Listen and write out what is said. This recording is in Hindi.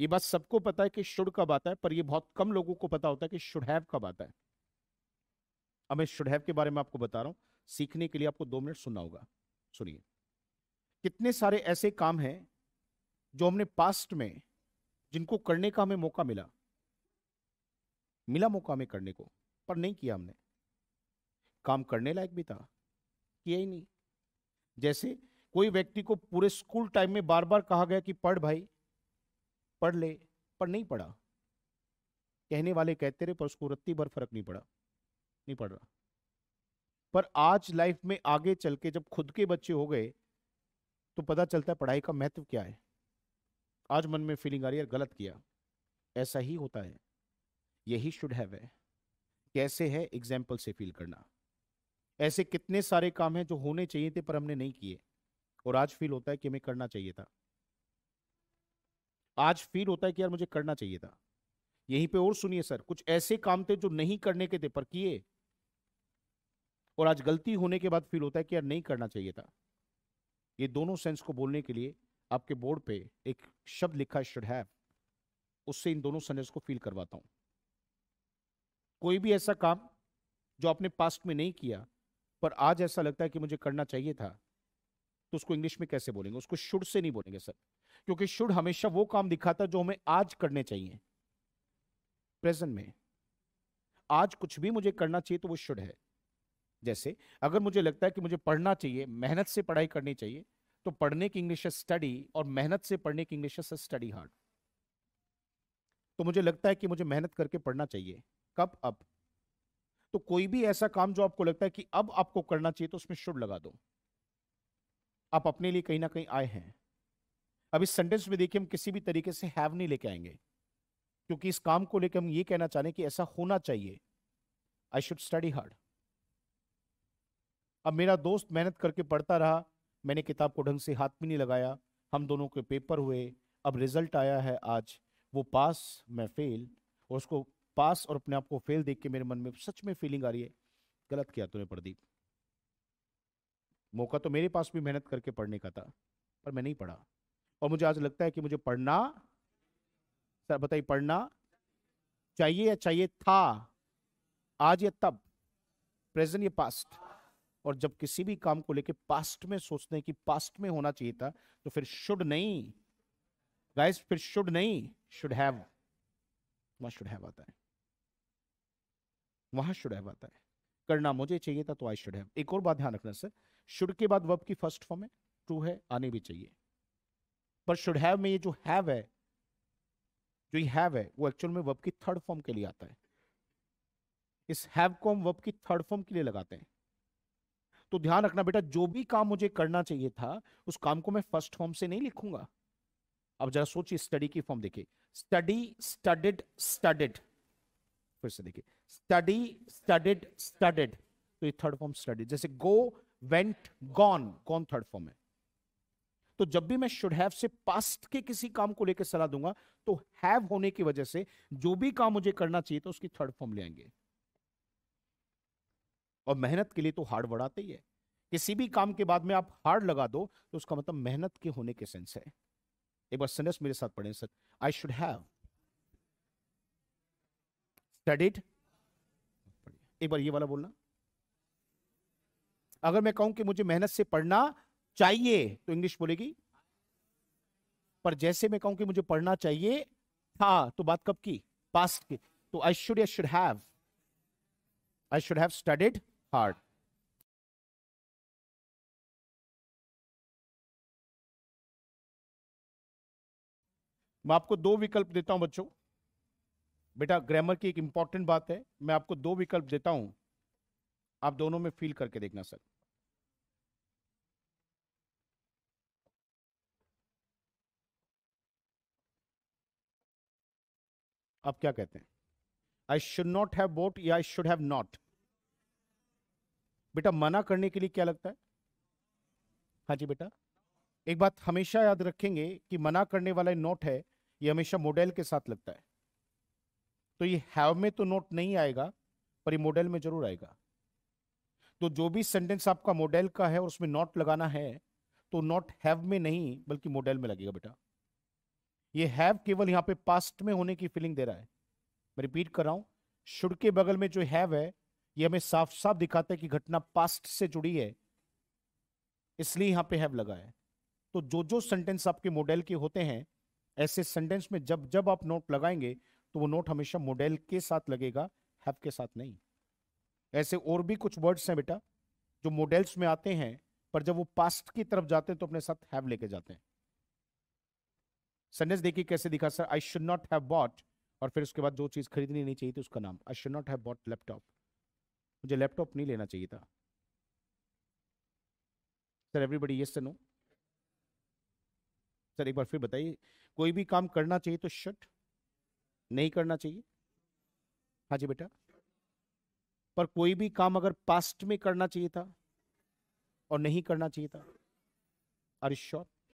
ये बात सबको पता है कि शुड कब आता है पर ये बहुत कम लोगों को पता होता है कि शुड हैव कब आता है अब मैं शुड हैव के बारे में आपको बता रहा हूं सीखने के लिए आपको दो मिनट सुनना होगा सुनिए कितने सारे ऐसे काम हैं जो हमने पास्ट में जिनको करने का हमें मौका मिला मिला मौका हमें करने को पर नहीं किया हमने काम करने लायक भी था किया ही नहीं जैसे कोई व्यक्ति को पूरे स्कूल टाइम में बार बार कहा गया कि पढ़ भाई पढ़ ले पर नहीं पढ़ा कहने वाले कहते रहे पर उसको रत्ती भर फर्क नहीं पड़ा नहीं पड़ रहा पर आज लाइफ में आगे चल के जब खुद के बच्चे हो गए तो पता चलता है पढ़ाई का महत्व क्या है आज मन में फीलिंग आ रही है गलत किया ऐसा ही होता है यही शुड हैव है कैसे है एग्जाम्पल से फील करना ऐसे कितने सारे काम हैं जो होने चाहिए थे पर हमने नहीं किए और आज फील होता है कि हमें करना चाहिए था आज फील होता है कि यार मुझे करना चाहिए था यहीं पे और सुनिए सर कुछ ऐसे काम थे जो नहीं करने के थे पर किए और आज गलती होने के बाद फील होता है कि यार नहीं करना चाहिए था ये दोनों सेंस को बोलने के लिए आपके बोर्ड पे एक शब्द लिखा है शुड हैव उससे इन दोनों सेंस को फील करवाता हूं कोई भी ऐसा काम जो आपने पास्ट में नहीं किया पर आज ऐसा लगता है कि मुझे करना चाहिए था तो उसको इंग्लिश में कैसे बोलेंगे उसको शुड से नहीं बोलेंगे सर क्योंकि शुड हमेशा वो काम दिखाता जो हमें आज करने चाहिए प्रेजेंट में आज कुछ भी मुझे करना चाहिए तो वो शुड है जैसे अगर मुझे लगता है कि मुझे पढ़ना चाहिए मेहनत से पढ़ाई करनी चाहिए तो पढ़ने की इंग्लिश स्टडी और मेहनत से पढ़ने की इंग्लिश स्टडी हार्ड तो मुझे लगता है कि मुझे मेहनत करके पढ़ना चाहिए कब अब तो कोई भी ऐसा काम जो आपको लगता है कि अब आपको करना चाहिए तो उसमें शुड लगा दो आप अपने लिए कहीं ना कहीं आए हैं अब इस सेंटेंस में देखिए हम किसी भी तरीके से हैव नहीं लेके आएंगे क्योंकि इस काम को लेकर हम ये कहना चाह रहे हैं कि ऐसा होना चाहिए आई शुड स्टडी हार्ड अब मेरा दोस्त मेहनत करके पढ़ता रहा मैंने किताब को ढंग से हाथ भी नहीं लगाया हम दोनों के पेपर हुए अब रिजल्ट आया है आज वो पास मैं फेल और उसको पास और अपने आप को फेल देख के मेरे मन में सच में फीलिंग आ रही है गलत किया तूने प्रदीप मौका तो मेरे पास भी मेहनत करके पढ़ने का था पर मैं नहीं पढ़ा और मुझे आज लगता है कि मुझे पढ़ना सर बताइए पढ़ना चाहिए या चाहिए था आज या तब प्रेजेंट या पास्ट और जब किसी भी काम को लेके पास्ट में सोचते हैं कि पास्ट में होना चाहिए था तो फिर शुड नहीं गाइस फिर शुड नहीं शुड हैव वहां शुड हैव आता है वहां शुड हैव आता है करना मुझे चाहिए था तो आई शुड हैव एक और बात ध्यान रखना सर शुड के बाद वर्ब की फर्स्ट फॉर्म है ट्रू है आने भी चाहिए पर शुड हैव में ये जो हैव है जो ये हैव है वो एक्चुअल में वर्ब की थर्ड फॉर्म के लिए आता है इस हैव को हम वर्ब की थर्ड फॉर्म के लिए लगाते हैं तो ध्यान रखना बेटा जो भी काम मुझे करना चाहिए था उस काम को मैं फर्स्ट फॉर्म से नहीं लिखूंगा अब जरा सोचिए स्टडी की फॉर्म देखिए स्टडी स्टडिड स्टडिड फिर से देखिए स्टडी स्टडिड स्टडिड तो ये थर्ड फॉर्म स्टडी जैसे गो वेंट गॉन कौन थर्ड फॉर्म है तो जब भी मैं शुड हैव से पास्ट के किसी काम को लेकर सलाह दूंगा तो हैव होने की वजह से जो भी काम मुझे करना चाहिए तो उसकी थर्ड फॉर्म ले आएंगे और मेहनत के लिए तो हार्ड बढ़ाते ही है किसी भी काम के बाद में आप हार्ड लगा दो तो उसका मतलब मेहनत के होने के सेंस है एक बार सेंस मेरे साथ पढ़े sir I should have studied एक बार ये वाला बोलना अगर मैं कहूं कि मुझे मेहनत से पढ़ना चाहिए तो इंग्लिश बोलेगी पर जैसे मैं कहूं कि मुझे पढ़ना चाहिए था तो बात कब की पास्ट की तो I should I should have I should have studied hard मैं आपको दो विकल्प देता हूं बच्चों बेटा ग्रामर की एक इंपॉर्टेंट बात है मैं आपको दो विकल्प देता हूं आप दोनों में फील करके देखना सर आप क्या कहते हैं I should not have vote या आई शुड हैव नॉट बेटा मना करने के लिए क्या लगता है हाँ जी बेटा एक बात हमेशा याद रखेंगे कि मना करने वाला नोट है ये हमेशा मॉडल के साथ लगता है तो ये हैव में तो नोट नहीं आएगा पर ये मॉडल में जरूर आएगा तो जो भी सेंटेंस आपका मॉडल का है और उसमें नॉट लगाना है तो नॉट हैव में नहीं बल्कि मॉडल में लगेगा बेटा ये हैव केवल यहाँ पे पास्ट में होने की फीलिंग दे रहा है मैं रिपीट कर रहा हूँ शुड के बगल में जो हैव है ये हमें साफ साफ दिखाता है कि घटना पास्ट से जुड़ी है इसलिए यहाँ पे हैव लगा है तो जो जो सेंटेंस आपके मॉडल के होते हैं ऐसे सेंटेंस में जब जब आप नोट लगाएंगे तो वो नोट हमेशा मॉडल के साथ लगेगा हैव के साथ नहीं ऐसे और भी कुछ वर्ड्स हैं बेटा जो मॉडल्स में आते हैं पर जब वो पास्ट की तरफ जाते हैं तो अपने साथ हैव लेके जाते हैं सेंटेंस देखिए कैसे दिखा sir I should not have bought और फिर उसके बाद जो चीज़ खरीदनी नहीं चाहिए थी उसका नाम I should not have bought laptop मुझे लैपटॉप नहीं लेना चाहिए था सर एवरीबडी ये नो सर एक बार फिर बताइए कोई भी काम करना चाहिए तो शट नहीं करना चाहिए हाँ जी बेटा पर कोई भी काम अगर पास्ट में करना चाहिए था और नहीं करना चाहिए था अरे श्योर